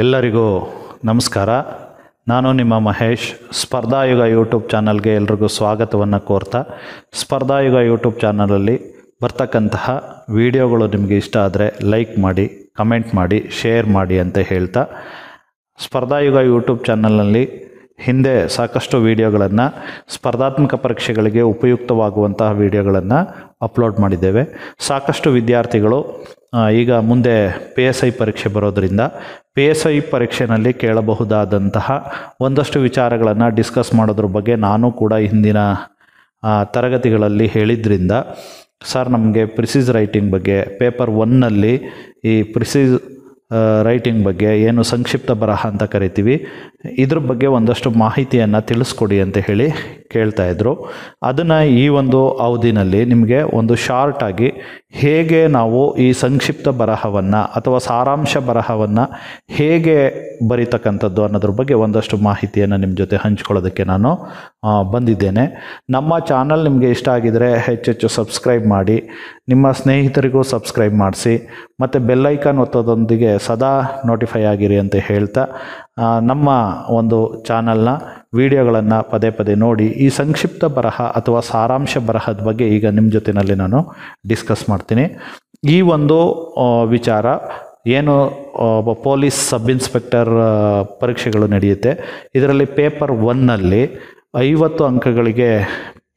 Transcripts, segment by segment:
ಎಲ್ಲರಿಗೂ ನಮಸ್ಕಾರ ನಾನು ನಿಮ್ಮ ಮಹೇಶ್ ಸ್ಪರ್ಧಾಯುಗ ಯೂಟ್ಯೂಬ್ ಚಾನಲ್ಗೆ ಎಲ್ರಿಗೂ ಸ್ವಾಗತವನ್ನು ಕೋರ್ತಾ ಸ್ಪರ್ಧಾಯುಗ ಯೂಟ್ಯೂಬ್ ಚಾನಲಲ್ಲಿ ಬರ್ತಕ್ಕಂತಹ ವಿಡಿಯೋಗಳು ನಿಮಗೆ ಇಷ್ಟ ಆದರೆ ಲೈಕ್ ಮಾಡಿ ಕಮೆಂಟ್ ಮಾಡಿ ಶೇರ್ ಮಾಡಿ ಅಂತ ಹೇಳ್ತಾ ಸ್ಪರ್ಧಾಯುಗ ಯೂಟ್ಯೂಬ್ ಚಾನಲ್ನಲ್ಲಿ ಹಿಂದೆ ಸಾಕಷ್ಟು ವೀಡಿಯೋಗಳನ್ನು ಸ್ಪರ್ಧಾತ್ಮಕ ಪರೀಕ್ಷೆಗಳಿಗೆ ಉಪಯುಕ್ತವಾಗುವಂತಹ ವೀಡಿಯೋಗಳನ್ನು ಅಪ್ಲೋಡ್ ಮಾಡಿದ್ದೇವೆ ಸಾಕಷ್ಟು ವಿದ್ಯಾರ್ಥಿಗಳು ಈಗ ಮುಂದೆ ಪಿ ಎಸ್ ಐ ಪರೀಕ್ಷೆ ಬರೋದರಿಂದ ಪಿ ಎಸ್ ಐ ಪರೀಕ್ಷೆಯಲ್ಲಿ ಕೇಳಬಹುದಾದಂತಹ ಒಂದಷ್ಟು ವಿಚಾರಗಳನ್ನು ಡಿಸ್ಕಸ್ ಮಾಡೋದ್ರ ಬಗ್ಗೆ ನಾನು ಕೂಡ ಹಿಂದಿನ ತರಗತಿಗಳಲ್ಲಿ ಹೇಳಿದ್ರಿಂದ ಸರ್ ನಮಗೆ ಪ್ರಿಸೀಸ್ ರೈಟಿಂಗ್ ಬಗ್ಗೆ ಪೇಪರ್ ಒನ್ನಲ್ಲಿ ಈ ಪ್ರಿಸೀಸ್ ರೈಟಿಂಗ್ ಬಗ್ಗೆ ಏನು ಸಂಕ್ಷಿಪ್ತ ಬರಹ ಅಂತ ಕರಿತೀವಿ ಇದ್ರ ಬಗ್ಗೆ ಒಂದಷ್ಟು ಮಾಹಿತಿಯನ್ನು ತಿಳಿಸ್ಕೊಡಿ ಅಂತ ಹೇಳಿ ಕೇಳ್ತಾಯಿದ್ರು ಅದನ್ನು ಈ ಒಂದು ಅವಧಿನಲ್ಲಿ ನಿಮಗೆ ಒಂದು ಶಾರ್ಟಾಗಿ ಹೇಗೆ ನಾವು ಈ ಸಂಕ್ಷಿಪ್ತ ಬರಹವನ್ನು ಅಥವಾ ಸಾರಾಂಶ ಬರಹವನ್ನು ಹೇಗೆ ಬರೀತಕ್ಕಂಥದ್ದು ಅನ್ನೋದ್ರ ಬಗ್ಗೆ ಒಂದಷ್ಟು ಮಾಹಿತಿಯನ್ನು ನಿಮ್ಮ ಜೊತೆ ಹಂಚ್ಕೊಳ್ಳೋದಕ್ಕೆ ನಾನು ಬಂದಿದ್ದೇನೆ ನಮ್ಮ ಚಾನಲ್ ನಿಮಗೆ ಇಷ್ಟ ಆಗಿದರೆ ಹೆಚ್ಚೆಚ್ಚು ಸಬ್ಸ್ಕ್ರೈಬ್ ಮಾಡಿ ನಿಮ್ಮ ಸ್ನೇಹಿತರಿಗೂ ಸಬ್ಸ್ಕ್ರೈಬ್ ಮಾಡಿಸಿ ಮತ್ತು ಬೆಲ್ಲೈಕಾನ್ ಒತ್ತೋದೊಂದಿಗೆ ಸದಾ ನೋಟಿಫೈ ಆಗಿರಿ ಅಂತ ಹೇಳ್ತಾ ನಮ್ಮ ಒಂದು ಚಾನಲ್ನ ವಿಡಿಯೋಗಳನ್ನು ಪದೇ ಪದೇ ನೋಡಿ ಈ ಸಂಕ್ಷಿಪ್ತ ಬರಹ ಅಥವಾ ಸಾರಾಂಶ ಬರಹದ ಬಗ್ಗೆ ಈಗ ನಿಮ್ಮ ಜೊತೆಯಲ್ಲಿ ನಾನು ಡಿಸ್ಕಸ್ ಮಾಡ್ತೀನಿ ಈ ಒಂದು ವಿಚಾರ ಏನು ಪೊಲೀಸ್ ಸಬ್ ಇನ್ಸ್ಪೆಕ್ಟರ್ ಪರೀಕ್ಷೆಗಳು ನಡೆಯುತ್ತೆ ಇದರಲ್ಲಿ ಪೇಪರ್ ಒನ್ನಲ್ಲಿ ಐವತ್ತು ಅಂಕಗಳಿಗೆ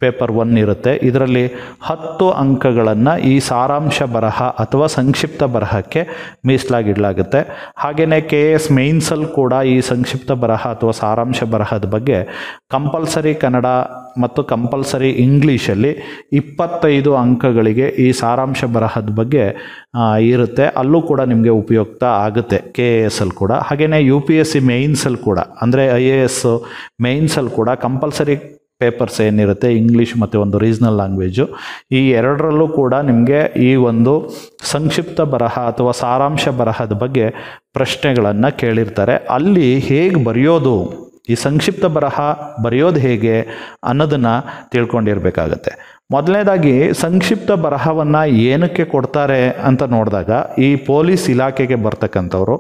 ಪೇಪರ್ ಒನ್ ಇರುತ್ತೆ ಇದರಲ್ಲಿ ಹತ್ತು ಅಂಕಗಳನ್ನು ಈ ಸಾರಾಂಶ ಬರಹ ಅಥವಾ ಸಂಕ್ಷಿಪ್ತ ಬರಹಕ್ಕೆ ಮೀಸಲಾಗಿಡಲಾಗುತ್ತೆ ಹಾಗೆಯೇ ಕೆ ಎಸ್ ಮೇನ್ಸಲ್ಲಿ ಕೂಡ ಈ ಸಂಕ್ಷಿಪ್ತ ಬರಹ ಅಥವಾ ಸಾರಾಂಶ ಬರಹದ ಬಗ್ಗೆ ಕಂಪಲ್ಸರಿ ಕನ್ನಡ ಮತ್ತು ಕಂಪಲ್ಸರಿ ಇಂಗ್ಲೀಷಲ್ಲಿ ಇಪ್ಪತ್ತೈದು ಅಂಕಗಳಿಗೆ ಈ ಸಾರಾಂಶ ಬರಹದ ಬಗ್ಗೆ ಇರುತ್ತೆ ಅಲ್ಲೂ ಕೂಡ ನಿಮಗೆ ಉಪಯುಕ್ತ ಆಗುತ್ತೆ ಕೆ ಎ ಎಸ್ ಅಲ್ಲಿ ಕೂಡ ಹಾಗೆಯೇ ಯು ಪಿ ಎಸ್ ಸಿ ಮೇಯ್ನ್ಸಲ್ಲಿ ಕೂಡ ಅಂದರೆ ಐ ಎ ಎಸ್ ಮೇಯ್ನ್ಸಲ್ಲಿ ಕೂಡ ಕಂಪಲ್ಸರಿ ಪೇಪರ್ಸ್ ಏನಿರುತ್ತೆ ಇಂಗ್ಲೀಷ್ ಮತ್ತು ಒಂದು ರೀಜ್ನಲ್ ಲ್ಯಾಂಗ್ವೇಜು ಈ ಎರಡರಲ್ಲೂ ಕೂಡ ನಿಮಗೆ ಈ ಒಂದು ಸಂಕ್ಷಿಪ್ತ ಬರಹ ಅಥವಾ ಸಾರಾಂಶ ಬರಹದ ಬಗ್ಗೆ ಪ್ರಶ್ನೆಗಳನ್ನು ಕೇಳಿರ್ತಾರೆ ಅಲ್ಲಿ ಹೇಗೆ ಬರೆಯೋದು ಈ ಸಂಕ್ಷಿಪ್ತ ಬರಹ ಬರೆಯೋದು ಹೇಗೆ ಅನ್ನೋದನ್ನು ತಿಳ್ಕೊಂಡಿರಬೇಕಾಗತ್ತೆ ಮೊದಲನೇದಾಗಿ ಸಂಕ್ಷಿಪ್ತ ಬರಹವನ್ನು ಏನಕ್ಕೆ ಕೊಡ್ತಾರೆ ಅಂತ ನೋಡಿದಾಗ ಈ ಪೊಲೀಸ್ ಇಲಾಖೆಗೆ ಬರ್ತಕ್ಕಂಥವ್ರು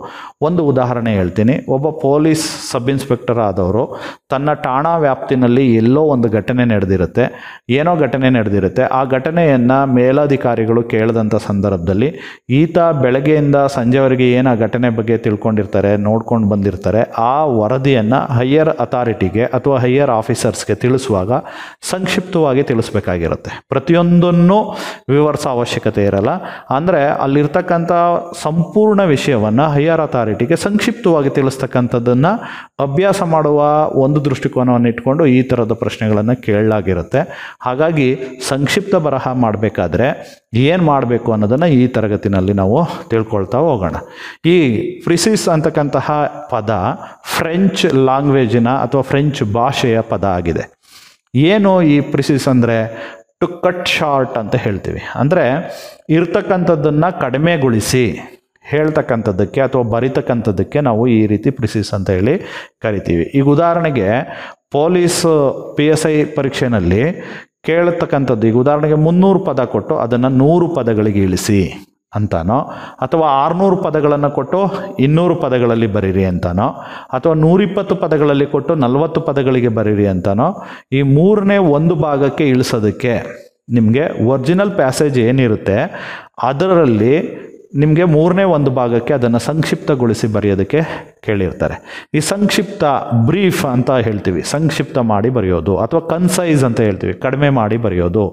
ಒಂದು ಉದಾಹರಣೆ ಹೇಳ್ತೀನಿ ಒಬ್ಬ ಪೊಲೀಸ್ ಸಬ್ ಇನ್ಸ್ಪೆಕ್ಟರ್ ಆದವರು ತನ್ನ ಠಾಣಾ ವ್ಯಾಪ್ತಿನಲ್ಲಿ ಎಲ್ಲೋ ಒಂದು ಘಟನೆ ನಡೆದಿರುತ್ತೆ ಏನೋ ಘಟನೆ ನಡೆದಿರುತ್ತೆ ಆ ಘಟನೆಯನ್ನು ಮೇಲಾಧಿಕಾರಿಗಳು ಕೇಳಿದಂಥ ಸಂದರ್ಭದಲ್ಲಿ ಈತ ಬೆಳಗ್ಗೆಯಿಂದ ಸಂಜೆವರೆಗೆ ಏನು ಆ ಘಟನೆ ಬಗ್ಗೆ ತಿಳ್ಕೊಂಡಿರ್ತಾರೆ ನೋಡ್ಕೊಂಡು ಬಂದಿರ್ತಾರೆ ಆ ವರದಿಯನ್ನು ಹೈಯರ್ ಅಥಾರಿಟಿಗೆ ಅಥವಾ ಹೈಯರ್ ಆಫೀಸರ್ಸ್ಗೆ ತಿಳಿಸುವಾಗ ಸಂಕ್ಷಿಪ್ತವಾಗಿ ತಿಳಿಸ್ಬೇಕಾಗಿರುತ್ತೆ ಇರುತ್ತೆ ಪ್ರತಿಯೊಂದನ್ನು ವಿವರಿಸೋ ಅವಶ್ಯಕತೆ ಇರಲ್ಲ ಅಂದರೆ ಅಲ್ಲಿರ್ತಕ್ಕಂಥ ಸಂಪೂರ್ಣ ವಿಷಯವನ್ನು ಹೈಯರ್ ಅಥಾರಿಟಿಗೆ ಸಂಕ್ಷಿಪ್ತವಾಗಿ ತಿಳಿಸ್ತಕ್ಕಂಥದ್ದನ್ನು ಅಭ್ಯಾಸ ಮಾಡುವ ಒಂದು ದೃಷ್ಟಿಕೋನವನ್ನು ಇಟ್ಕೊಂಡು ಈ ಥರದ ಪ್ರಶ್ನೆಗಳನ್ನು ಕೇಳಲಾಗಿರುತ್ತೆ ಹಾಗಾಗಿ ಸಂಕ್ಷಿಪ್ತ ಬರಹ ಮಾಡಬೇಕಾದ್ರೆ ಏನು ಮಾಡಬೇಕು ಅನ್ನೋದನ್ನು ಈ ತರಗತಿನಲ್ಲಿ ನಾವು ತಿಳ್ಕೊಳ್ತಾ ಹೋಗೋಣ ಈ ಫ್ರಿಸಿಸ್ ಅಂತಕ್ಕಂತಹ ಪದ ಫ್ರೆಂಚ್ ಲ್ಯಾಂಗ್ವೇಜಿನ ಅಥವಾ ಫ್ರೆಂಚ್ ಭಾಷೆಯ ಪದ ಆಗಿದೆ ಏನು ಈ ಪ್ರಿಸಿಸ್ ಅಂದರೆ ಟು ಕಟ್ ಶಾರ್ಟ್ ಅಂತ ಹೇಳ್ತೀವಿ ಅಂದರೆ ಇರ್ತಕ್ಕಂಥದ್ದನ್ನು ಕಡಿಮೆಗೊಳಿಸಿ ಹೇಳ್ತಕ್ಕಂಥದ್ದಕ್ಕೆ ಅಥವಾ ಬರಿತಕ್ಕಂಥದ್ದಕ್ಕೆ ನಾವು ಈ ರೀತಿ ಪ್ರಿಸಿಸ್ ಅಂತ ಹೇಳಿ ಕರಿತೀವಿ ಈಗ ಉದಾಹರಣೆಗೆ ಪೊಲೀಸ್ ಪಿ ಎಸ್ ಐ ಪರೀಕ್ಷೆಯಲ್ಲಿ ಕೇಳ್ತಕ್ಕಂಥದ್ದು ಈಗ ಉದಾಹರಣೆಗೆ ಮುನ್ನೂರು ಪದ ಕೊಟ್ಟು ಅದನ್ನು ನೂರು ಪದಗಳಿಗೆ ಇಳಿಸಿ ಅಂತಾನೋ ಅಥವಾ ಆರುನೂರು ಪದಗಳನ್ನು ಕೊಟ್ಟು ಇನ್ನೂರು ಪದಗಳಲ್ಲಿ ಬರೀರಿ ಅಂತಾನೋ ಅಥವಾ ನೂರಿಪ್ಪತ್ತು ಪದಗಳಲ್ಲಿ ಕೊಟ್ಟು ನಲವತ್ತು ಪದಗಳಿಗೆ ಬರೀರಿ ಅಂತಾನೋ ಈ ಮೂರನೇ ಒಂದು ಭಾಗಕ್ಕೆ ಇಳಿಸೋದಕ್ಕೆ ನಿಮಗೆ ಒರಿಜಿನಲ್ ಪ್ಯಾಸೇಜ್ ಏನಿರುತ್ತೆ ಅದರಲ್ಲಿ ನಿಮಗೆ ಮೂರನೇ ಒಂದು ಭಾಗಕ್ಕೆ ಅದನ್ನು ಸಂಕ್ಷಿಪ್ತಗೊಳಿಸಿ ಬರೆಯೋದಕ್ಕೆ ಕೇಳಿರ್ತಾರೆ ಈ ಸಂಕ್ಷಿಪ್ತ ಬ್ರೀಫ್ ಅಂತ ಹೇಳ್ತೀವಿ ಸಂಕ್ಷಿಪ್ತ ಮಾಡಿ ಬರೆಯೋದು ಅಥವಾ ಕನ್ಸೈಸ್ ಅಂತ ಹೇಳ್ತೀವಿ ಕಡಿಮೆ ಮಾಡಿ ಬರೆಯೋದು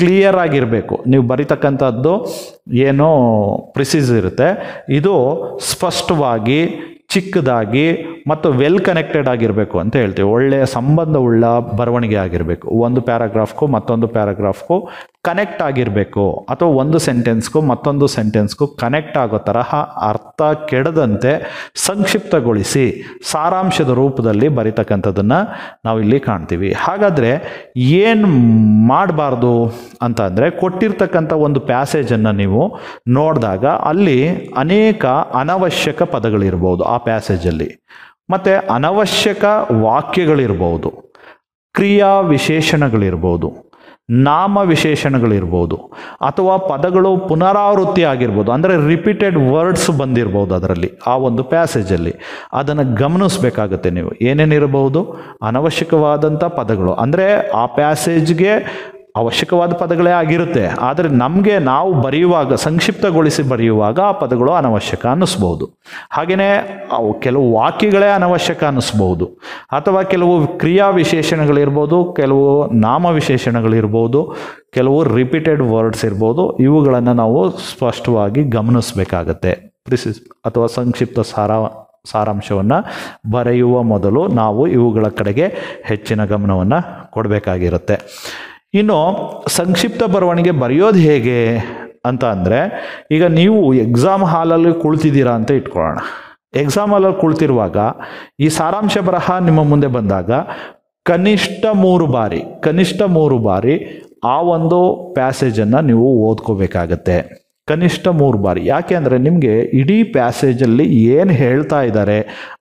ಕ್ಲಿಯರ್ ಆಗಿರಬೇಕು ನೀವು ಬರೀತಕ್ಕಂಥದ್ದು ಏನು ಪ್ರಿಸೀಸ್ ಇರುತ್ತೆ ಇದು ಸ್ಪಷ್ಟವಾಗಿ ಚಿಕ್ಕದಾಗಿ ಮತ್ತು ವೆಲ್ ಕನೆಕ್ಟೆಡ್ ಆಗಿರಬೇಕು ಅಂತ ಹೇಳ್ತೀವಿ ಒಳ್ಳೆಯ ಸಂಬಂಧವುಳ್ಳ ಬರವಣಿಗೆ ಆಗಿರಬೇಕು ಒಂದು ಪ್ಯಾರಾಗ್ರಾಫ್ಗೂ ಮತ್ತೊಂದು ಪ್ಯಾರಾಗ್ರಾಫ್ಗೂ ಕನೆಕ್ಟ್ ಆಗಿರಬೇಕು ಅಥವಾ ಒಂದು ಸೆಂಟೆನ್ಸ್ಗೂ ಮತ್ತೊಂದು ಸೆಂಟೆನ್ಸ್ಗೂ ಕನೆಕ್ಟ್ ಆಗೋ ತರಹ ಅರ್ಥ ಕೆಡದಂತೆ ಸಂಕ್ಷಿಪ್ತಗೊಳಿಸಿ ಸಾರಾಂಶದ ರೂಪದಲ್ಲಿ ಬರಿತಕ್ಕಂಥದ್ದನ್ನು ನಾವಿಲ್ಲಿ ಕಾಣ್ತೀವಿ ಹಾಗಾದರೆ ಏನು ಮಾಡಬಾರ್ದು ಅಂತ ಅಂದರೆ ಕೊಟ್ಟಿರ್ತಕ್ಕಂಥ ಒಂದು ಪ್ಯಾಸೇಜನ್ನು ನೀವು ನೋಡಿದಾಗ ಅಲ್ಲಿ ಅನೇಕ ಅನವಶ್ಯಕ ಪದಗಳಿರ್ಬೋದು ಆ ಪ್ಯಾಸೇಜಲ್ಲಿ ಮತ್ತು ಅನವಶ್ಯಕ ವಾಕ್ಯಗಳಿರ್ಬೋದು ಕ್ರಿಯಾ ವಿಶೇಷಣಗಳಿರ್ಬೋದು ನಾಮ ವಿಶೇಷಣಗಳಿರ್ಬೋದು ಅಥವಾ ಪದಗಳು ಪುನರಾವೃತ್ತಿ ಆಗಿರ್ಬೋದು ಅಂದರೆ ರಿಪೀಟೆಡ್ ವರ್ಡ್ಸ್ ಬಂದಿರ್ಬೋದು ಅದರಲ್ಲಿ ಆ ಒಂದು ಪ್ಯಾಸೇಜಲ್ಲಿ ಅದನ್ನು ಗಮನಿಸಬೇಕಾಗತ್ತೆ ನೀವು ಏನೇನಿರಬಹುದು ಅನವಶ್ಯಕವಾದಂಥ ಪದಗಳು ಅಂದರೆ ಆ ಪ್ಯಾಸೇಜ್ಗೆ ಅವಶ್ಯಕವಾದ ಪದಗಳೇ ಆಗಿರುತ್ತೆ ಆದರೆ ನಮಗೆ ನಾವು ಬರೆಯುವಾಗ ಸಂಕ್ಷಿಪ್ತಗೊಳಿಸಿ ಬರೆಯುವಾಗ ಆ ಪದಗಳು ಅನವಶ್ಯಕ ಅನ್ನಿಸ್ಬೋದು ಹಾಗೆಯೇ ಅವು ಕೆಲವು ವಾಕ್ಯಗಳೇ ಅನವಶ್ಯಕ ಅನ್ನಿಸ್ಬೋದು ಅಥವಾ ಕೆಲವು ಕ್ರಿಯಾ ವಿಶೇಷಣಗಳಿರ್ಬೋದು ಕೆಲವು ನಾಮ ವಿಶೇಷಣಗಳಿರ್ಬೋದು ಕೆಲವು ರಿಪೀಟೆಡ್ ವರ್ಡ್ಸ್ ಇರ್ಬೋದು ಇವುಗಳನ್ನು ನಾವು ಸ್ಪಷ್ಟವಾಗಿ ಗಮನಿಸಬೇಕಾಗತ್ತೆ ಪ್ರಿಸಿಸ್ ಅಥವಾ ಸಂಕ್ಷಿಪ್ತ ಸಾರ ಸಾರಾಂಶವನ್ನು ಬರೆಯುವ ಮೊದಲು ನಾವು ಇವುಗಳ ಕಡೆಗೆ ಹೆಚ್ಚಿನ ಗಮನವನ್ನು ಕೊಡಬೇಕಾಗಿರುತ್ತೆ ಇನ್ನು ಸಂಕ್ಷಿಪ್ತ ಬರವಣಿಗೆ ಬರೆಯೋದು ಹೇಗೆ ಅಂತ ಅಂದರೆ ಈಗ ನೀವು ಎಕ್ಸಾಮ್ ಹಾಲಲ್ಲಿ ಕುಳಿತಿದ್ದೀರಾ ಅಂತ ಇಟ್ಕೊಳ್ಳೋಣ ಎಕ್ಸಾಮ್ ಹಾಲಲ್ಲಿ ಕುಳಿತಿರುವಾಗ ಈ ಸಾರಾಂಶ ಬರಹ ನಿಮ್ಮ ಮುಂದೆ ಬಂದಾಗ ಕನಿಷ್ಠ ಮೂರು ಬಾರಿ ಕನಿಷ್ಠ ಮೂರು ಬಾರಿ ಆ ಒಂದು ಪ್ಯಾಸೇಜನ್ನು ನೀವು ಓದ್ಕೋಬೇಕಾಗತ್ತೆ ಕನಿಷ್ಠ ಮೂರು ಬಾರಿ ಯಾಕೆ ಅಂದರೆ ನಿಮಗೆ ಇಡೀ ಪ್ಯಾಸೇಜಲ್ಲಿ ಏನು ಹೇಳ್ತಾ ಇದ್ದಾರೆ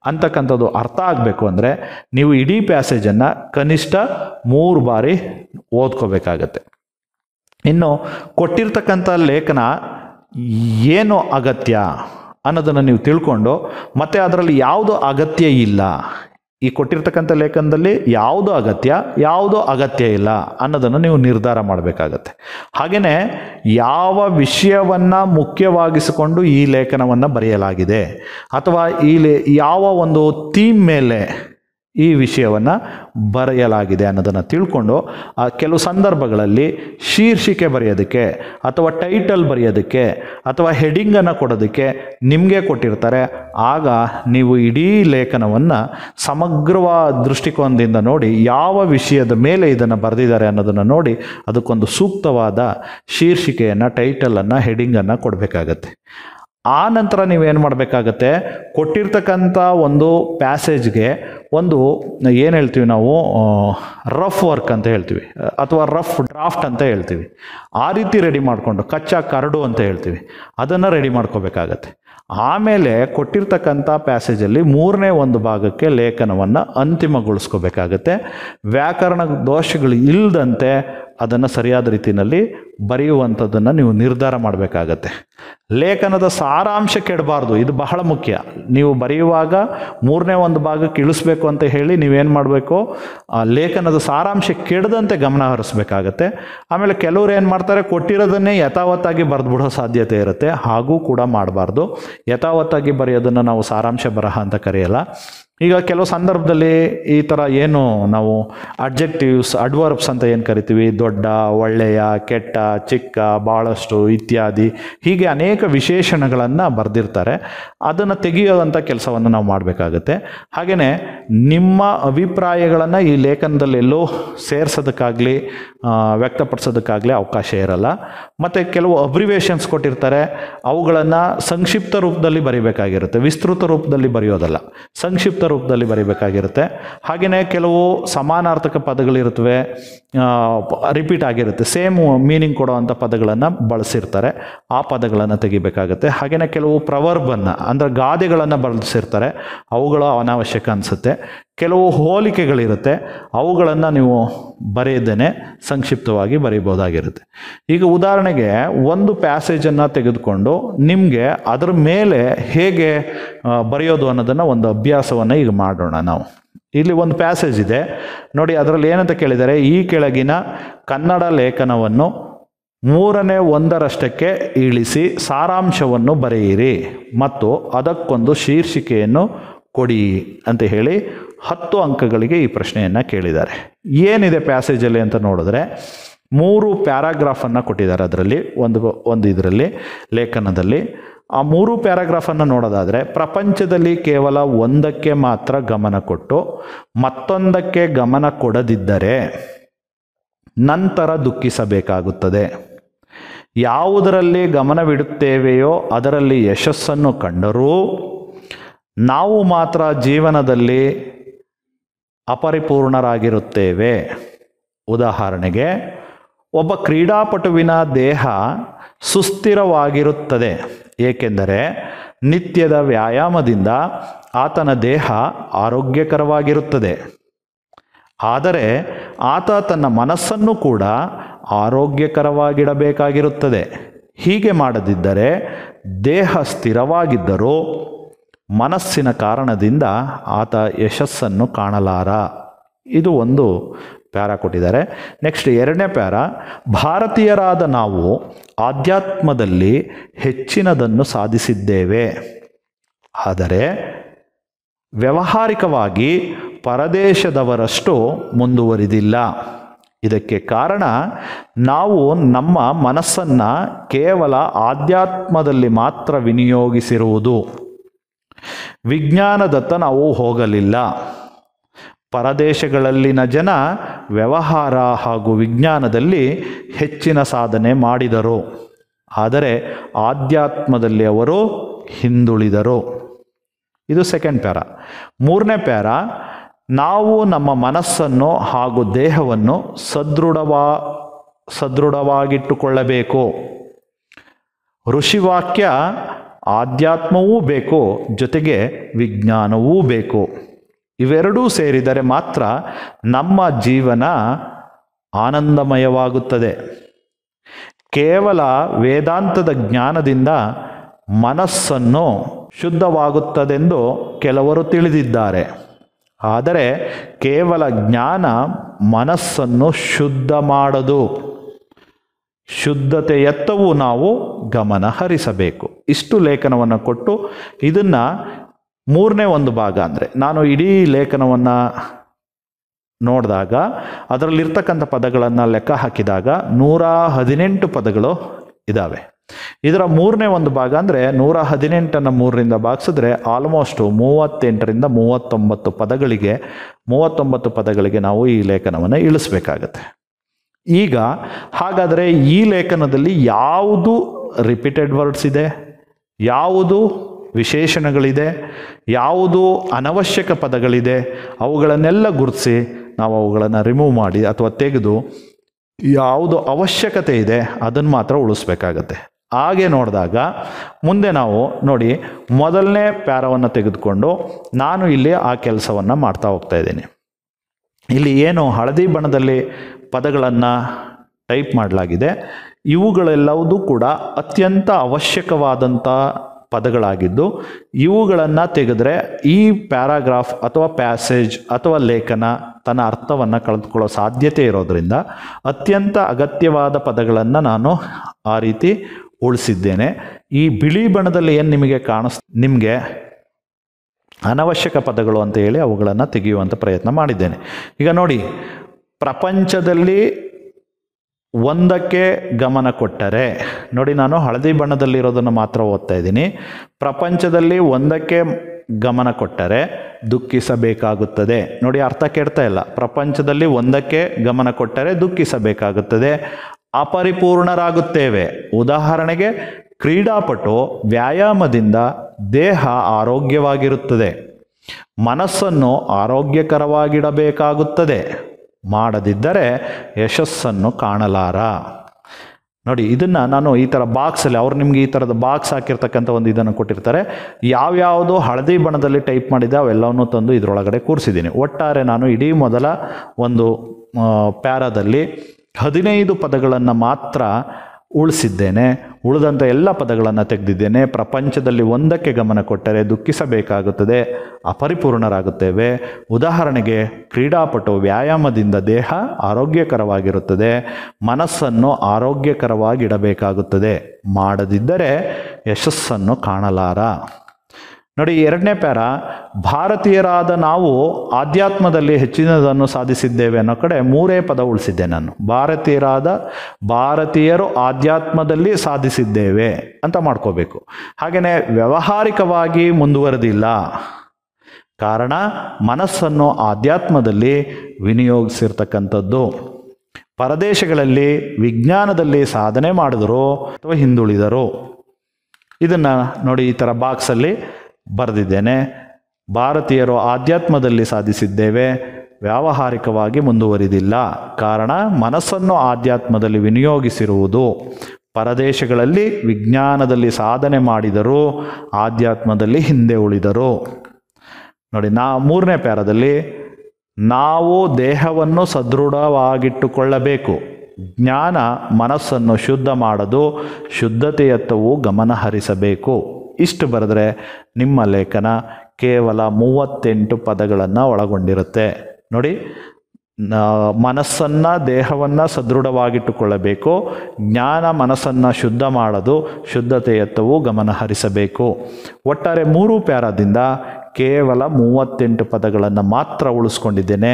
ಅಂತಕ್ಕಂಥದ್ದು ಅರ್ಥ ಆಗಬೇಕು ಅಂದರೆ ನೀವು ಇಡೀ ಪ್ಯಾಸೇಜನ್ನು ಕನಿಷ್ಠ ಮೂರು ಬಾರಿ ಓದ್ಕೋಬೇಕಾಗತ್ತೆ ಇನ್ನು ಕೊಟ್ಟಿರ್ತಕ್ಕಂಥ ಲೇಖನ ಏನು ಅಗತ್ಯ ಅನ್ನೋದನ್ನು ನೀವು ತಿಳ್ಕೊಂಡು ಮತ್ತು ಅದರಲ್ಲಿ ಯಾವುದು ಅಗತ್ಯ ಇಲ್ಲ ಈ ಕೊಟ್ಟಿರ್ತಕ್ಕಂಥ ಲೇಖನದಲ್ಲಿ ಯಾವುದು ಅಗತ್ಯ ಯಾವುದೋ ಅಗತ್ಯ ಇಲ್ಲ ಅನ್ನೋದನ್ನು ನೀವು ನಿರ್ಧಾರ ಮಾಡಬೇಕಾಗತ್ತೆ ಹಾಗೆಯೇ ಯಾವ ವಿಷಯವನ್ನು ಮುಖ್ಯವಾಗಿಸಿಕೊಂಡು ಈ ಲೇಖನವನ್ನು ಬರೆಯಲಾಗಿದೆ ಅಥವಾ ಈ ಯಾವ ಒಂದು ಥೀಮ್ ಮೇಲೆ ಈ ವಿಷಯವನ್ನು ಬರೆಯಲಾಗಿದೆ ಅನ್ನೋದನ್ನು ತಿಳ್ಕೊಂಡು ಆ ಕೆಲವು ಸಂದರ್ಭಗಳಲ್ಲಿ ಶೀರ್ಷಿಕೆ ಬರೆಯೋದಕ್ಕೆ ಅಥವಾ ಟೈಟಲ್ ಬರೆಯೋದಕ್ಕೆ ಅಥವಾ ಹೆಡಿಂಗನ್ನು ಕೊಡೋದಕ್ಕೆ ನಿಮಗೆ ಕೊಟ್ಟಿರ್ತಾರೆ ಆಗ ನೀವು ಇಡೀ ಲೇಖನವನ್ನು ಸಮಗ್ರವಾದ ದೃಷ್ಟಿಕೋನದಿಂದ ನೋಡಿ ಯಾವ ವಿಷಯದ ಮೇಲೆ ಇದನ್ನು ಬರೆದಿದ್ದಾರೆ ಅನ್ನೋದನ್ನು ನೋಡಿ ಅದಕ್ಕೊಂದು ಸೂಕ್ತವಾದ ಶೀರ್ಷಿಕೆಯನ್ನು ಟೈಟಲನ್ನು ಹೆಡಿಂಗನ್ನು ಕೊಡಬೇಕಾಗತ್ತೆ ಆ ನಂತರ ನೀವೇನು ಮಾಡಬೇಕಾಗತ್ತೆ ಕೊಟ್ಟಿರ್ತಕ್ಕಂಥ ಒಂದು ಪ್ಯಾಸೇಜ್ಗೆ ಒಂದು ಏನು ಹೇಳ್ತೀವಿ ನಾವು ರಫ್ ವರ್ಕ್ ಅಂತ ಹೇಳ್ತೀವಿ ಅಥವಾ ರಫ್ ಡ್ರಾಫ್ಟ್ ಅಂತ ಹೇಳ್ತೀವಿ ಆ ರೀತಿ ರೆಡಿ ಮಾಡಿಕೊಂಡು ಕಚ್ಚಾ ಕರಡು ಅಂತ ಹೇಳ್ತೀವಿ ಅದನ್ನು ರೆಡಿ ಮಾಡ್ಕೋಬೇಕಾಗತ್ತೆ ಆಮೇಲೆ ಕೊಟ್ಟಿರ್ತಕ್ಕಂಥ ಪ್ಯಾಸೇಜಲ್ಲಿ ಮೂರನೇ ಒಂದು ಭಾಗಕ್ಕೆ ಲೇಖನವನ್ನು ಅಂತಿಮಗೊಳಿಸ್ಕೋಬೇಕಾಗತ್ತೆ ವ್ಯಾಕರಣ ದೋಷಗಳು ಇಲ್ಲದಂತೆ ಅದನ್ನು ಸರಿಯಾದ ರೀತಿಯಲ್ಲಿ ಬರೆಯುವಂಥದ್ದನ್ನು ನೀವು ನಿರ್ಧಾರ ಮಾಡಬೇಕಾಗತ್ತೆ ಲೇಖನದ ಸಾರಾಂಶ ಕೆಡಬಾರ್ದು ಇದು ಬಹಳ ಮುಖ್ಯ ನೀವು ಬರೆಯುವಾಗ ಮೂರನೇ ಒಂದು ಭಾಗಕ್ಕೆ ಇಳಿಸ್ಬೇಕು ಅಂತ ಹೇಳಿ ನೀವೇನು ಮಾಡಬೇಕು ಲೇಖನದ ಸಾರಾಂಶ ಕೆಡದಂತೆ ಗಮನ ಆಮೇಲೆ ಕೆಲವರು ಏನು ಮಾಡ್ತಾರೆ ಕೊಟ್ಟಿರೋದನ್ನೇ ಯಥಾವತ್ತಾಗಿ ಬರೆದ್ಬಿಡೋ ಸಾಧ್ಯತೆ ಇರುತ್ತೆ ಹಾಗೂ ಕೂಡ ಮಾಡಬಾರ್ದು ಯಥಾವತ್ತಾಗಿ ಬರೆಯೋದನ್ನು ನಾವು ಸಾರಾಂಶ ಬರಹ ಅಂತ ಕರೆಯಲ್ಲ ಈಗ ಕೆಲವು ಸಂದರ್ಭದಲ್ಲಿ ಈ ಥರ ಏನು ನಾವು ಅಡ್ಜೆಕ್ಟಿವ್ಸ್ ಅಡ್ವರ್ಬ್ಸ್ ಅಂತ ಏನು ಕರಿತೀವಿ ದೊಡ್ಡ ಒಳ್ಳೆಯ ಕೆಟ್ಟ ಚಿಕ್ಕ ಭಾಳಷ್ಟು ಇತ್ಯಾದಿ ಹೀಗೆ ಅನೇಕ ವಿಶೇಷಣಗಳನ್ನು ಬರೆದಿರ್ತಾರೆ ಅದನ್ನು ತೆಗೆಯೋದಂಥ ಕೆಲಸವನ್ನು ನಾವು ಮಾಡಬೇಕಾಗತ್ತೆ ಹಾಗೆಯೇ ನಿಮ್ಮ ಅಭಿಪ್ರಾಯಗಳನ್ನು ಈ ಲೇಖನದಲ್ಲಿ ಎಲ್ಲೋ ಸೇರಿಸೋದಕ್ಕಾಗಲಿ ವ್ಯಕ್ತಪಡಿಸೋದಕ್ಕಾಗಲಿ ಅವಕಾಶ ಇರಲ್ಲ ಮತ್ತು ಕೆಲವು ಅಬ್ರಿವೇಷನ್ಸ್ ಕೊಟ್ಟಿರ್ತಾರೆ ಅವುಗಳನ್ನು ಸಂಕ್ಷಿಪ್ತ ರೂಪದಲ್ಲಿ ಬರೀಬೇಕಾಗಿರುತ್ತೆ ವಿಸ್ತೃತ ರೂಪದಲ್ಲಿ ಬರೆಯೋದಲ್ಲ ಸಂಕ್ಷಿಪ್ತ ರೂಪದಲ್ಲಿ ಬರೀಬೇಕಾಗಿರುತ್ತೆ ಹಾಗೆಯೇ ಕೆಲವು ಸಮಾನಾರ್ಥಕ ಪದಗಳಿರುತ್ತವೆ ರಿಪೀಟ್ ಆಗಿರುತ್ತೆ ಸೇಮ್ ಮೀನಿಂಗ್ ಮೀನಿಂಗ್ ಕೊಡೋ ಪದಗಳನ್ನು ಬಳಸಿರ್ತಾರೆ ಆ ಪದಗಳನ್ನು ತೆಗಿಬೇಕಾಗುತ್ತೆ ಹಾಗೆಯೇ ಕೆಲವು ಪ್ರವರ್ಬನ್ನ ಅಂದರೆ ಗಾದೆಗಳನ್ನು ಬಳಸಿರ್ತಾರೆ ಅವುಗಳು ಅನಾವಶ್ಯಕ ಅನಿಸುತ್ತೆ ಕೆಲವು ಹೋಲಿಕೆಗಳಿರುತ್ತೆ ಅವುಗಳನ್ನು ನೀವು ಬರೆಯದೇ ಸಂಕ್ಷಿಪ್ತವಾಗಿ ಬರೀಬೋದಾಗಿರುತ್ತೆ ಈಗ ಉದಾಹರಣೆಗೆ ಒಂದು ಪ್ಯಾಸೇಜನ್ನು ತೆಗೆದುಕೊಂಡು ನಿಮಗೆ ಅದರ ಮೇಲೆ ಹೇಗೆ ಬರೆಯೋದು ಅನ್ನೋದನ್ನು ಒಂದು ಅಭ್ಯಾಸವನ್ನು ಈಗ ಮಾಡೋಣ ನಾವು ಇಲ್ಲಿ ಒಂದು ಪ್ಯಾಸೇಜ್ ಇದೆ ನೋಡಿ ಅದರಲ್ಲಿ ಏನಂತ ಕೇಳಿದರೆ ಈ ಕೆಳಗಿನ ಕನ್ನಡ ಲೇಖನವನ್ನು ಮೂರನೇ ಒಂದರಷ್ಟಕ್ಕೆ ಇಳಿಸಿ ಸಾರಾಂಶವನ್ನು ಬರೆಯಿರಿ ಮತ್ತು ಅದಕ್ಕೊಂದು ಶೀರ್ಷಿಕೆಯನ್ನು ಕೊಡಿ ಅಂತ ಹೇಳಿ ಹತ್ತು ಅಂಕಗಳಿಗೆ ಈ ಪ್ರಶ್ನೆಯನ್ನು ಕೇಳಿದ್ದಾರೆ ಏನಿದೆ ಪ್ಯಾಸೇಜಲ್ಲಿ ಅಂತ ನೋಡಿದ್ರೆ ಮೂರು ಪ್ಯಾರಾಗ್ರಾಫನ್ನು ಕೊಟ್ಟಿದ್ದಾರೆ ಅದರಲ್ಲಿ ಒಂದು ಒಂದು ಇದರಲ್ಲಿ ಲೇಖನದಲ್ಲಿ ಆ ಮೂರು ಪ್ಯಾರಾಗ್ರಾಫನ್ನು ನೋಡೋದಾದರೆ ಪ್ರಪಂಚದಲ್ಲಿ ಕೇವಲ ಒಂದಕ್ಕೆ ಮಾತ್ರ ಗಮನ ಕೊಟ್ಟು ಮತ್ತೊಂದಕ್ಕೆ ಗಮನ ಕೊಡದಿದ್ದರೆ ನಂತರ ದುಃಖಿಸಬೇಕಾಗುತ್ತದೆ ಯಾವುದರಲ್ಲಿ ಗಮನವಿಡುತ್ತೇವೆಯೋ ಅದರಲ್ಲಿ ಯಶಸ್ಸನ್ನು ಕಂಡರೂ ನಾವು ಮಾತ್ರ ಜೀವನದಲ್ಲಿ ಅಪರಿಪೂರ್ಣರಾಗಿರುತ್ತೇವೆ ಉದಾಹರಣೆಗೆ ಒಬ್ಬ ಕ್ರೀಡಾಪಟುವಿನ ದೇಹ ಸುಸ್ಥಿರವಾಗಿರುತ್ತದೆ ಏಕೆಂದರೆ ನಿತ್ಯದ ವ್ಯಾಯಾಮದಿಂದ ಆತನ ದೇಹ ಆರೋಗ್ಯಕರವಾಗಿರುತ್ತದೆ ಆದರೆ ಆತ ತನ್ನ ಮನಸ್ಸನ್ನು ಕೂಡ ಆರೋಗ್ಯಕರವಾಗಿಡಬೇಕಾಗಿರುತ್ತದೆ ಹೀಗೆ ಮಾಡದಿದ್ದರೆ ದೇಹ ಸ್ಥಿರವಾಗಿದ್ದರೂ ಮನಸ್ಸಿನ ಕಾರಣದಿಂದ ಆತ ಯಶಸ್ಸನ್ನು ಕಾಣಲಾರ ಇದು ಒಂದು ಪ್ಯಾರ ಕೊಟ್ಟಿದ್ದಾರೆ ನೆಕ್ಸ್ಟ್ ಎರಡನೇ ಪ್ಯಾರ ಭಾರತೀಯರಾದ ನಾವು ಆಧ್ಯಾತ್ಮದಲ್ಲಿ ಹೆಚ್ಚಿನದನ್ನು ಸಾಧಿಸಿದ್ದೇವೆ ಆದರೆ ವ್ಯವಹಾರಿಕವಾಗಿ ಪರದೇಶದವರಷ್ಟು ಮುಂದುವರಿದಿಲ್ಲ ಇದಕ್ಕೆ ಕಾರಣ ನಾವು ನಮ್ಮ ಮನಸ್ಸನ್ನು ಕೇವಲ ಆಧ್ಯಾತ್ಮದಲ್ಲಿ ಮಾತ್ರ ವಿನಿಯೋಗಿಸಿರುವುದು ವಿಜ್ಞಾನದತ್ತ ನಾವು ಹೋಗಲಿಲ್ಲ ಪರದೇಶಗಳಲ್ಲಿನ ಜನ ವ್ಯವಹಾರ ಹಾಗೂ ವಿಜ್ಞಾನದಲ್ಲಿ ಹೆಚ್ಚಿನ ಸಾಧನೆ ಮಾಡಿದರು ಆದರೆ ಆಧ್ಯಾತ್ಮದಲ್ಲಿ ಅವರು ಹಿಂದುಳಿದರು ಇದು ಸೆಕೆಂಡ್ ಪ್ಯಾರ ಮೂರನೇ ಪ್ಯಾರ ನಾವು ನಮ್ಮ ಮನಸ್ಸನ್ನು ಹಾಗೂ ದೇಹವನ್ನು ಸದೃಢವಾ ಸದೃಢವಾಗಿಟ್ಟುಕೊಳ್ಳಬೇಕು ಋಷಿವಾಕ್ಯ ಆಧ್ಯಾತ್ಮವೂ ಬೇಕು ಜೊತೆಗೆ ವಿಜ್ಞಾನವೂ ಬೇಕು ಇವೆರಡೂ ಸೇರಿದರೆ ಮಾತ್ರ ನಮ್ಮ ಜೀವನ ಆನಂದಮಯವಾಗುತ್ತದೆ ಕೇವಲ ವೇದಾಂತದ ಜ್ಞಾನದಿಂದ ಮನಸ್ಸನ್ನು ಶುದ್ಧವಾಗುತ್ತದೆಂದು ಕೆಲವರು ತಿಳಿದಿದ್ದಾರೆ ಆದರೆ ಕೇವಲ ಜ್ಞಾನ ಮನಸ್ಸನ್ನು ಶುದ್ಧ ಮಾಡದು ಶುದ್ಧತೆಯತ್ತವೂ ನಾವು ಗಮನ ಹರಿಸಬೇಕು ಇಷ್ಟು ಲೇಖನವನ್ನು ಕೊಟ್ಟು ಇದನ್ನು ಮೂರನೇ ಒಂದು ಭಾಗ ಅಂದರೆ ನಾನು ಇಡೀ ಲೇಖನವನ್ನು ನೋಡಿದಾಗ ಅದರಲ್ಲಿರ್ತಕ್ಕಂಥ ಪದಗಳನ್ನು ಲೆಕ್ಕ ಹಾಕಿದಾಗ ನೂರ ಹದಿನೆಂಟು ಪದಗಳು ಇದ್ದಾವೆ ಇದರ ಮೂರನೇ ಒಂದು ಭಾಗ ಅಂದರೆ ನೂರ ಹದಿನೆಂಟನ್ನು ಮೂರರಿಂದ ಭಾಗಿಸಿದ್ರೆ ಆಲ್ಮೋಸ್ಟು ಮೂವತ್ತೆಂಟರಿಂದ ಮೂವತ್ತೊಂಬತ್ತು ಪದಗಳಿಗೆ ಮೂವತ್ತೊಂಬತ್ತು ಪದಗಳಿಗೆ ನಾವು ಈ ಲೇಖನವನ್ನು ಇಳಿಸ್ಬೇಕಾಗತ್ತೆ ಈಗ ಹಾಗಾದರೆ ಈ ಲೇಖನದಲ್ಲಿ ಯಾವುದು ರಿಪೀಟೆಡ್ ವರ್ಡ್ಸ್ ಇದೆ ಯಾವುದು ವಿಶೇಷಣಗಳಿದೆ ಯಾವುದು ಅನವಶ್ಯಕ ಪದಗಳಿದೆ ಅವುಗಳನ್ನೆಲ್ಲ ಗುರುತಿಸಿ ನಾವು ಅವುಗಳನ್ನು ರಿಮೂವ್ ಮಾಡಿ ಅಥವಾ ತೆಗೆದು ಯಾವುದು ಅವಶ್ಯಕತೆ ಇದೆ ಅದನ್ನು ಮಾತ್ರ ಉಳಿಸ್ಬೇಕಾಗತ್ತೆ ಹಾಗೆ ನೋಡಿದಾಗ ಮುಂದೆ ನಾವು ನೋಡಿ ಮೊದಲನೇ ಪ್ಯಾರವನ್ನು ತೆಗೆದುಕೊಂಡು ನಾನು ಇಲ್ಲಿ ಆ ಕೆಲಸವನ್ನು ಮಾಡ್ತಾ ಹೋಗ್ತಾ ಇದ್ದೀನಿ ಇಲ್ಲಿ ಏನು ಹಳದಿ ಬಣ್ಣದಲ್ಲಿ ಪದಗಳನ್ನು ಟೈಪ್ ಮಾಡಲಾಗಿದೆ ಇವುಗಳೆಲ್ಲವುದೂ ಕೂಡ ಅತ್ಯಂತ ಅವಶ್ಯಕವಾದಂಥ ಪದಗಳಾಗಿದ್ದು ಇವುಗಳನ್ನು ತೆಗೆದರೆ ಈ ಪ್ಯಾರಾಗ್ರಾಫ್ ಅಥವಾ ಪ್ಯಾಸೇಜ್ ಅಥವಾ ಲೇಖನ ತನ್ನ ಅರ್ಥವನ್ನು ಕಳೆದುಕೊಳ್ಳೋ ಸಾಧ್ಯತೆ ಇರೋದರಿಂದ ಅತ್ಯಂತ ಅಗತ್ಯವಾದ ಪದಗಳನ್ನು ನಾನು ಆ ರೀತಿ ಉಳಿಸಿದ್ದೇನೆ ಈ ಬಿಳಿ ಬಣ್ಣದಲ್ಲಿ ಏನು ನಿಮಗೆ ಕಾಣಿಸ್ ನಿಮಗೆ ಅನವಶ್ಯಕ ಪದಗಳು ಅಂತ ಹೇಳಿ ಅವುಗಳನ್ನು ತೆಗೆಯುವಂಥ ಪ್ರಯತ್ನ ಮಾಡಿದ್ದೇನೆ ಈಗ ನೋಡಿ ಪ್ರಪಂಚದಲ್ಲಿ ಒಂದಕ್ಕೆ ಗಮನ ಕೊಟ್ಟರೆ ನೋಡಿ ನಾನು ಹಳದಿ ಬಣ್ಣದಲ್ಲಿರೋದನ್ನು ಮಾತ್ರ ಓದ್ತಾ ಇದ್ದೀನಿ ಪ್ರಪಂಚದಲ್ಲಿ ಒಂದಕ್ಕೆ ಗಮನ ಕೊಟ್ಟರೆ ದುಃಖಿಸಬೇಕಾಗುತ್ತದೆ ನೋಡಿ ಅರ್ಥ ಕೇಳ್ತಾ ಇಲ್ಲ ಪ್ರಪಂಚದಲ್ಲಿ ಒಂದಕ್ಕೆ ಗಮನ ಕೊಟ್ಟರೆ ದುಃಖಿಸಬೇಕಾಗುತ್ತದೆ ಅಪರಿಪೂರ್ಣರಾಗುತ್ತೇವೆ ಉದಾಹರಣೆಗೆ ಕ್ರೀಡಾಪಟು ವ್ಯಾಯಾಮದಿಂದ ದೇಹ ಆರೋಗ್ಯವಾಗಿರುತ್ತದೆ ಮನಸ್ಸನ್ನು ಆರೋಗ್ಯಕರವಾಗಿಡಬೇಕಾಗುತ್ತದೆ ಮಾಡದಿದ್ದರೆ ಯಶಸ್ಸನ್ನು ಕಾಣಲಾರ ನೋಡಿ ಇದನ್ನು ನಾನು ಈ ಥರ ಬಾಕ್ಸಲ್ಲಿ ಅವ್ರು ನಿಮಗೆ ಈ ಥರದ ಬಾಕ್ಸ್ ಹಾಕಿರ್ತಕ್ಕಂಥ ಒಂದು ಇದನ್ನು ಕೊಟ್ಟಿರ್ತಾರೆ ಯಾವ್ಯಾವುದೋ ಹಳದಿ ಬಣ್ಣದಲ್ಲಿ ಟೈಪ್ ಮಾಡಿದೆ ಅವೆಲ್ಲವನ್ನೂ ತಂದು ಇದರೊಳಗಡೆ ಕೂರಿಸಿದ್ದೀನಿ ಒಟ್ಟಾರೆ ನಾನು ಇಡೀ ಮೊದಲ ಒಂದು ಪ್ಯಾರಾದಲ್ಲಿ ಹದಿನೈದು ಪದಗಳನ್ನು ಮಾತ್ರ ಉಳಿಸಿದ್ದೇನೆ ಉಳಿದಂಥ ಎಲ್ಲ ಪದಗಳನ್ನು ತೆಗೆದಿದ್ದೇನೆ ಪ್ರಪಂಚದಲ್ಲಿ ಒಂದಕ್ಕೆ ಗಮನ ಕೊಟ್ಟರೆ ದುಃಖಿಸಬೇಕಾಗುತ್ತದೆ ಅಪರಿಪೂರ್ಣರಾಗುತ್ತೇವೆ ಉದಾಹರಣೆಗೆ ಕ್ರೀಡಾಪಟು ವ್ಯಾಯಾಮದಿಂದ ದೇಹ ಆರೋಗ್ಯಕರವಾಗಿರುತ್ತದೆ ಮನಸ್ಸನ್ನು ಆರೋಗ್ಯಕರವಾಗಿಡಬೇಕಾಗುತ್ತದೆ ಮಾಡದಿದ್ದರೆ ಯಶಸ್ಸನ್ನು ಕಾಣಲಾರ ನೋಡಿ ಎರಡನೇ ಪ್ಯಾರ ಭಾರತೀಯರಾದ ನಾವು ಆಧ್ಯಾತ್ಮದಲ್ಲಿ ಹೆಚ್ಚಿನದನ್ನು ಸಾಧಿಸಿದ್ದೇವೆ ಅನ್ನೋ ಕಡೆ ಮೂರೇ ಪದ ಉಳಿಸಿದ್ದೆ ನಾನು ಭಾರತೀಯರಾದ ಭಾರತೀಯರು ಆಧ್ಯಾತ್ಮದಲ್ಲಿ ಸಾಧಿಸಿದ್ದೇವೆ ಅಂತ ಮಾಡ್ಕೋಬೇಕು ಹಾಗೆಯೇ ವ್ಯಾವಹಾರಿಕವಾಗಿ ಮುಂದುವರೆದಿಲ್ಲ ಕಾರಣ ಮನಸ್ಸನ್ನು ಆಧ್ಯಾತ್ಮದಲ್ಲಿ ವಿನಿಯೋಗಿಸಿರ್ತಕ್ಕಂಥದ್ದು ಪರದೇಶಗಳಲ್ಲಿ ವಿಜ್ಞಾನದಲ್ಲಿ ಸಾಧನೆ ಮಾಡಿದರು ಅಥವಾ ಹಿಂದುಳಿದರು ಇದನ್ನು ನೋಡಿ ಈ ಥರ ಬಾಕ್ಸಲ್ಲಿ ಬರೆದಿದ್ದೇನೆ ಭಾರತೀಯರು ಆಧ್ಯಾತ್ಮದಲ್ಲಿ ಸಾಧಿಸಿದ್ದೇವೆ ವ್ಯಾವಹಾರಿಕವಾಗಿ ಮುಂದುವರಿದಿಲ್ಲ ಕಾರಣ ಮನಸ್ಸನ್ನು ಆಧ್ಯಾತ್ಮದಲ್ಲಿ ವಿನಿಯೋಗಿಸಿರುವುದು ಪರದೇಶಗಳಲ್ಲಿ ವಿಜ್ಞಾನದಲ್ಲಿ ಸಾಧನೆ ಮಾಡಿದರು ಆಧ್ಯಾತ್ಮದಲ್ಲಿ ಹಿಂದೆ ಉಳಿದರು ನೋಡಿ ನಾ ಮೂರನೇ ಪ್ಯಾರದಲ್ಲಿ ನಾವು ದೇಹವನ್ನು ಸದೃಢವಾಗಿಟ್ಟುಕೊಳ್ಳಬೇಕು ಜ್ಞಾನ ಮನಸ್ಸನ್ನು ಶುದ್ಧ ಮಾಡದು ಶುದ್ಧತೆಯತ್ತವೂ ಗಮನಹರಿಸಬೇಕು ಇಷ್ಟು ಬರೆದ್ರೆ ನಿಮ್ಮ ಲೇಖನ ಕೇವಲ ಮೂವತ್ತೆಂಟು ಪದಗಳನ್ನು ಒಳಗೊಂಡಿರುತ್ತೆ ನೋಡಿ ಮನಸ್ಸನ್ನು ದೇಹವನ್ನು ಸದೃಢವಾಗಿಟ್ಟುಕೊಳ್ಳಬೇಕು ಜ್ಞಾನ ಮನಸ್ಸನ್ನು ಶುದ್ಧ ಮಾಡೋದು ಶುದ್ಧತೆಯತ್ತವೂ ಗಮನಹರಿಸಬೇಕು ಒಟ್ಟಾರೆ ಮೂರು ಪ್ಯಾರದಿಂದ ಕೇವಲ ಮೂವತ್ತೆಂಟು ಪದಗಳನ್ನು ಮಾತ್ರ ಉಳಿಸ್ಕೊಂಡಿದ್ದೇನೆ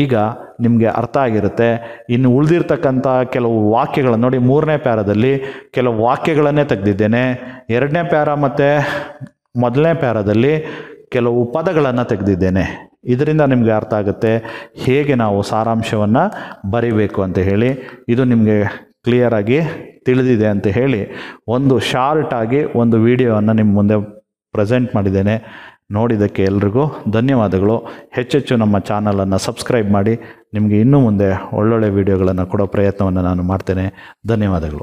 ಈಗ ನಿಮಗೆ ಅರ್ಥ ಆಗಿರುತ್ತೆ ಇನ್ನು ಉಳಿದಿರ್ತಕ್ಕಂಥ ಕೆಲವು ವಾಕ್ಯಗಳನ್ನು ನೋಡಿ ಮೂರನೇ ಪ್ಯಾರದಲ್ಲಿ ಕೆಲವು ವಾಕ್ಯಗಳನ್ನೇ ತೆಗೆದಿದ್ದೇನೆ ಎರಡನೇ ಪ್ಯಾರ ಮತ್ತು ಮೊದಲನೇ ಪ್ಯಾರದಲ್ಲಿ ಕೆಲವು ಪದಗಳನ್ನು ತೆಗೆದಿದ್ದೇನೆ ಇದರಿಂದ ನಿಮಗೆ ಅರ್ಥ ಆಗುತ್ತೆ ಹೇಗೆ ನಾವು ಸಾರಾಂಶವನ್ನು ಬರೀಬೇಕು ಅಂತ ಹೇಳಿ ಇದು ನಿಮಗೆ ಕ್ಲಿಯರಾಗಿ ತಿಳಿದಿದೆ ಅಂತ ಹೇಳಿ ಒಂದು ಶಾರ್ಟಾಗಿ ಒಂದು ವಿಡಿಯೋವನ್ನು ನಿಮ್ಮ ಮುಂದೆ ಪ್ರೆಸೆಂಟ್ ಮಾಡಿದ್ದೇನೆ ನೋಡಿದ್ದಕ್ಕೆ ಎಲ್ರಿಗೂ ಧನ್ಯವಾದಗಳು ಹೆಚ್ಚೆಚ್ಚು ನಮ್ಮ ಚಾನಲನ್ನು ಸಬ್ಸ್ಕ್ರೈಬ್ ಮಾಡಿ ನಿಮಗೆ ಇನ್ನೂ ಮುಂದೆ ಒಳ್ಳೊಳ್ಳೆ ವೀಡಿಯೋಗಳನ್ನು ಕೊಡೋ ಪ್ರಯತ್ನವನ್ನು ನಾನು ಮಾಡ್ತೇನೆ ಧನ್ಯವಾದಗಳು